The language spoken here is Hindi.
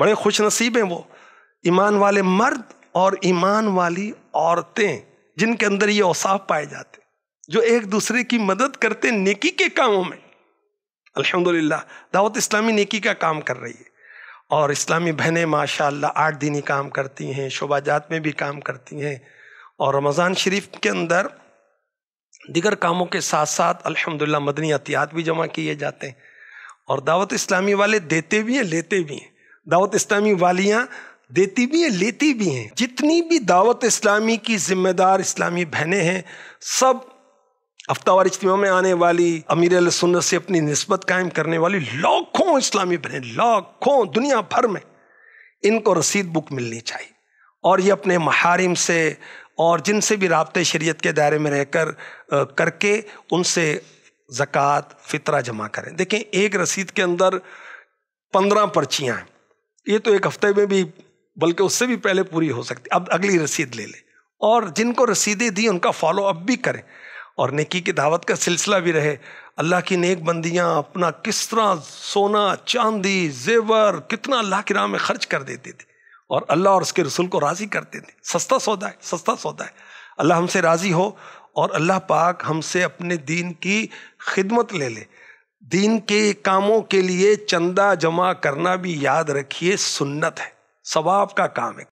बड़े खुश नसीब हैं वो ईमान वाले मर्द और ईमान वाली औरतें जिनके अंदर ये औसाफ पाए जाते जो एक दूसरे की मदद करते नेकी के कामों में अल्हम्दुलिल्लाह दावत इस्लामी नेकी का काम कर रही है और इस्लामी बहनें माशाल्लाह आठ दिनी काम करती हैं जात में भी काम करती हैं और रमज़ान शरीफ के अंदर दिगर कामों के साथ साथ अल्हम्दुलिल्लाह मदनी अतियात भी जमा किए जाते हैं और दावत इस्लामी वाले देते भी हैं लेते भी हैं दावत इस्लामी वालियाँ देती भी हैं लेती भी हैं जितनी भी दावत इस्लामी की जिम्मेदार इस्लामी बहनें हैं सब हफ्तावार इज्तम में आने वाली अमीर सुन्नत से अपनी नस्बत कायम करने वाली लाखों इस्लामी बहनें लाखों दुनिया भर में इनको रसीद बुक मिलनी चाहिए और ये अपने महारिम से और जिनसे भी रबते शरीत के दायरे में रहकर करके उनसे ज़क़़त फ़ितरा जमा करें देखें एक रसीद के अंदर पंद्रह पर्चियाँ हैं ये तो एक हफ्ते में भी बल्कि उससे भी पहले पूरी हो सकती अब अगली रसीद ले लें और जिनको रसीदें दी उनका फॉलो अप भी करें और नेकी की दावत का सिलसिला भी रहे अल्लाह की नेक बंदियां अपना किस तरह सोना चांदी जेवर कितना अल्लाह की राम में खर्च कर देते थे और अल्लाह और उसके रसूल को राज़ी करते थे सस्ता सौदा है सस्ता सौदा है अल्लाह हमसे राज़ी हो और अल्लाह पाक हमसे अपने दीन की खिदमत ले ले दिन के कामों के लिए चंदा जमा करना भी याद रखिए सुन्नत है सवाब का काम है